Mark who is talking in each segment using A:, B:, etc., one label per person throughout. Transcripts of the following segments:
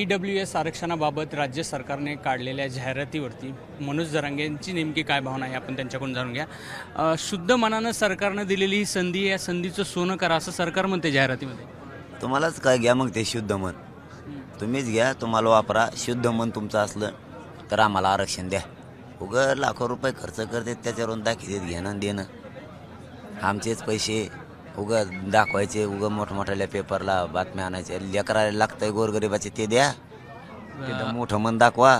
A: E W S आरक्षणाबाबत राज्य सरकारने काढलेल्या जाहिरातीवरती मनोज जरांगेंची नेमकी काय भावना आहे आपण त्यांच्याकडून जाणून घ्या शुद्ध मनानं सरकारनं दिलेली ही संधी या संधीचं सोनं करा असं सरकार म्हणते जाहिरातीमध्ये
B: तुम्हालाच काय घ्या मग ते शुद्ध मन तुम्हीच घ्या तुम्हाला वापरा शुद्ध मन तुमचं असलं तर आम्हाला आरक्षण द्या उगं लाखो रुपये खर्च करते त्याच्यावरून देत घेणं देणं आमचेच पैसे उगं दाखवायचे उगं मोठमोठ्या पेपरला बातम्या आणायचे लेकराला लागतंय गोरगरिबाचे ते द्या
A: तिथं
B: मोठं मन दाखवा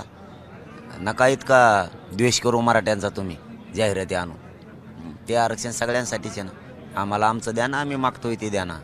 B: नका इतका द्वेष करू मराठ्यांचा तुम्ही जाहिराती आणू ते आरक्षण सगळ्यांसाठीचे ना आम्हाला आमचं द्या ना आम्ही मागतोय ते द्या ना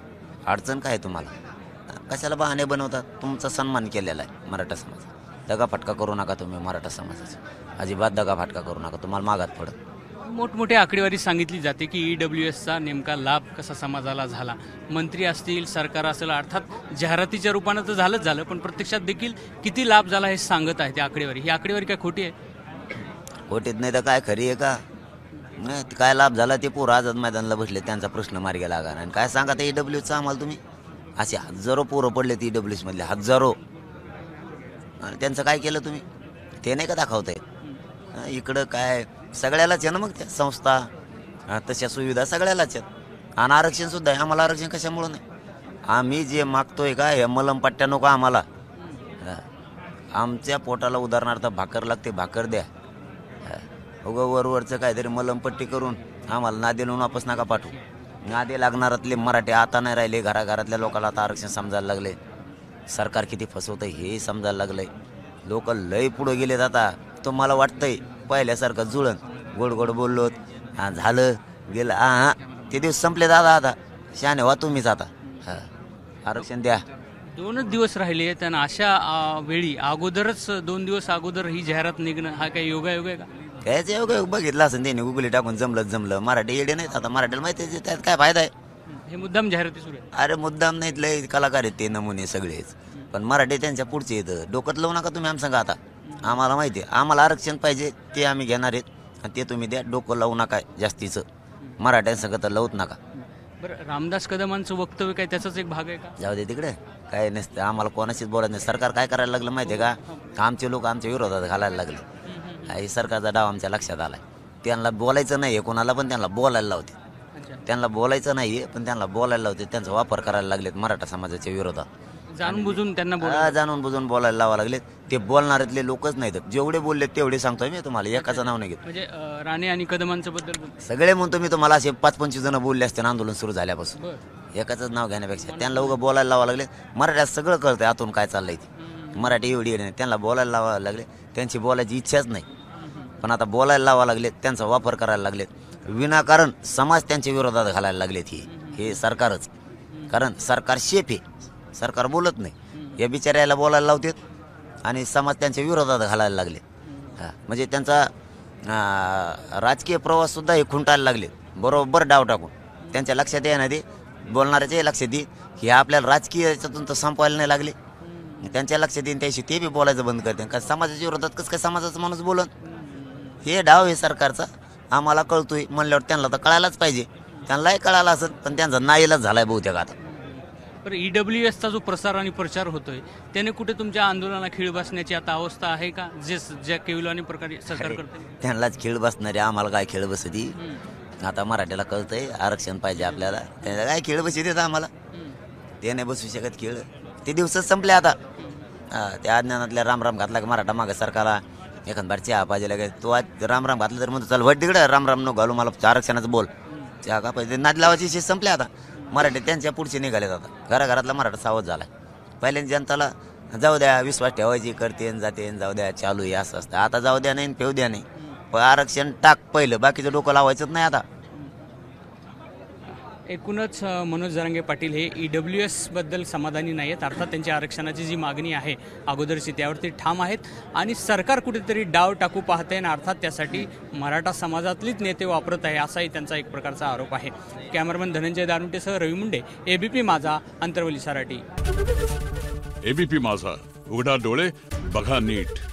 B: अडचण काय तुम्हाला कशाला बहाणे बनवतात तुमचा सन्मान केलेला आहे मराठा समाज दगाफटका करू नका तुम्ही मराठा समाजाचा अजिबात दगाफटका करू नका तुम्हाला मागात पडत
A: मोठमोठ्या आकडेवारी सांगितली जाते की ई डब्ल्यू एसचा नेमका लाभ कसा समाजाला झाला मंत्री असतील सरकार असेल अर्थात जाहिरातीच्या रूपानं तर झालंच झालं पण प्रत्यक्षात देखील किती लाभ झाला हे सांगत आहे त्या आकडेवारी ही आकडेवारी काय खोटी आहे
B: खोटीत नाही तर काय खरी आहे का नाही काय लाभ झाला ते पोरं आझाद मैदानाला बसले त्यांचा प्रश्न मार्गे लागा आणि काय सांगा ते ईडब्ल्यू चा आम्हाला तुम्ही असे हजारो पोरं पडले ती ईडब्ल्यू एस हजारो आणि त्यांचं काय केलं तुम्ही ते नाही का दाखवताय इकडं काय सगळ्यालाच आहे ना मग त्या संस्था तशा सुविधा सगळ्यालाच आहेत आणि आरक्षणसुद्धा आहे आम्हाला आरक्षण कशामुळं नाही आम्ही जे मागतोय का हे मलमपट्ट्या नको आम्हाला आमच्या पोटाला उदाहरणार्थ भाकर लागते भाकर द्या हा. वरवरचं काहीतरी मलमपट्टी करून आम्हाला नादे नेऊन वापस नका पाठवू नादे लागणारातले मराठी आता नाही राहिले घराघरातल्या लोकांना आता आरक्षण समजायला लागले सरकार किती फसवतं हे समजायला लागलंय लोक लय पुढं गेलेत आता मला वाटतंय पहिल्यासारखं जुळण गोड गोड बोललो हा झालं गेलं हा हा ते दिवस संपले दादा आता शहाणे वा तुम्हीच आता आरक्षण द्या
A: दोनच दिवस राहिले त्यांना अशा वेळी अगोदरच दोन दिवस अगोदर ही जाहिरात निघणं हा काही योग आहे का
B: कायच योग बघितला असं त्यांनी गुगली टाकून जमलं जमलं मराठी येडे नाहीत आता मराठीला माहिती त्यात काय फायदा आहे हे मुद्दाम जाहिराती सुरू अरे मुद्दाम नाहीत लय कलाकार आहेत ते नमुने सगळेच पण मराठी त्यांच्या पुढचे येतं डोकत लावू नका तुम्ही सांगा आता आम्हाला माहिती आहे आम्हाला आरक्षण पाहिजे ते आम्ही घेणार आहेत आणि ते तुम्ही द्या डोकं लावू नका जास्तीचं तर लावूच नका
A: बरं रामदास कदमांचं वक्तव्य काय त्याचाच एक भाग आहे का
B: जाऊ दे तिकडे काय नसतं आम्हाला कोणाशीच बोलायचं नाही सरकार काय करायला लागलं माहिती आहे का आमचे लोक आमच्या विरोधात घालायला
A: लागले
B: हे सरकारचा डाव आमच्या लक्षात आला त्यांना बोलायचं नाही आहे कोणाला पण त्यांना बोलायला लावते त्यांना बोलायचं नाहीये पण त्यांना बोलायला लावते त्यांचा वापर करायला लागलेत मराठा समाजाच्या विरोधात
A: जाणून बुजून त्यांना जाणून
B: बुजून बोलायला लावा लागलेत ते बोलणाऱ्यातले लोकच नाहीत जेवढे बोलले तेवढे सांगतोय मी तुम्हाला एकाचं नाव नाही घेत
A: म्हणजे राणे आणि कदमांच्या बद्दल
B: सगळे म्हणतो मी तुम्हाला असे पाच पंचवीस जण बोलले असते आंदोलन सुरू झाल्यापासून एकाच नाव घेण्यापेक्षा त्यांना उगा बोलायला लावा लागले मराठ्यात सगळं कळतंय आतून काय चाललंय ते मराठी एवढी नाही त्यांना बोलायला लावा लागले त्यांची बोलायची इच्छाच नाही पण आता बोलायला लावा लागले त्यांचा वापर करायला लागलेत विनाकारण समाज त्यांच्या विरोधात घालायला लागलेत ही हे सरकारच कारण सरकार शेफ आहे सरकार बोलत नाही या बिचाऱ्याला बोलायला लावतात आणि समाज त्यांच्या विरोधात घालायला लागले म्हणजे त्यांचा राजकीय प्रवाससुद्धा हे खुंटायला लागले बरोबर डाव टाकून त्यांच्या लक्षात येणार दे बोलणाऱ्याचे लक्ष दे हे आपल्याला राजकीय याच्यातून तर संपवायला नाही लागले त्यांच्या लक्षात देईन त्याशी ते बी बोलायचं बंद करते का समाजाच्या विरोधात कसं काय समाजाचा माणूस बोलत हे डाव आहे सरकारचा आम्हाला कळतोय म्हणल्यावर त्यांना तर कळायलाच पाहिजे त्यांनाही कळायला असत पण त्यांचा नाईलाच झालाय बहुतेक आता
A: पण ईडब्ल्यू एसचा जो प्रसार आणि प्रचार होतोय त्याने कुठे तुमच्या आंदोलनाला खेळ बसण्याची आता अवस्था आहे का जे ज्या प्रकारे सरकार करते
B: त्यांनाच खेळ बसणारे आम्हाला काय खेळ बसती आता मराठीला कळतंय आरक्षण पाहिजे आपल्याला त्यांना काय खेळ बसते देत आम्हाला ते नाही बसू शकत खेळ ते दिवसच संपले आता त्या अज्ञानातल्या रामराम घातला की मराठा सरकारला एखाद चहा पाहिजे लागेल तो आज राम राम घातलं तर म्हणतो चल वट तिकडं राम राम न घालू मला आरक्षणाचं बोल चहा का पाहिजे नाद लावायची संपले संपल्या आता मराठी त्यांच्या पुढचे निघाले आता घराघरातला मराठा सावध झाला पहिल्यांदा जनताला जाऊ द्या विश्वास ठेवायची करते जाते जाऊ द्या चालू आहे असं असतं आता जाऊ द्या नाही फेऊ द्या नाही आरक्षण टाक पहिलं बाकीचं डोकं लावायचंच नाही आता
A: एकूणच मनोज जरांगे पाटील हे ई e डब्ल्यू एसबद्दल समाधानी नाही आहेत अर्थात त्यांच्या आरक्षणाची जी मागणी आहे अगोदरची त्यावरती ठाम आहेत आणि सरकार कुठेतरी डाव टाकू पाहत आहे आणि अर्थात त्यासाठी मराठा समाजातलीच नेते वापरत आहे असाही त्यांचा एक प्रकारचा आरोप आहे कॅमेरामॅन धनंजय दारुंटेसह रवी मुंडे एबीपी माझा अंतरवली सराटी एबीपी माझा उघडा डोळे बघा नीट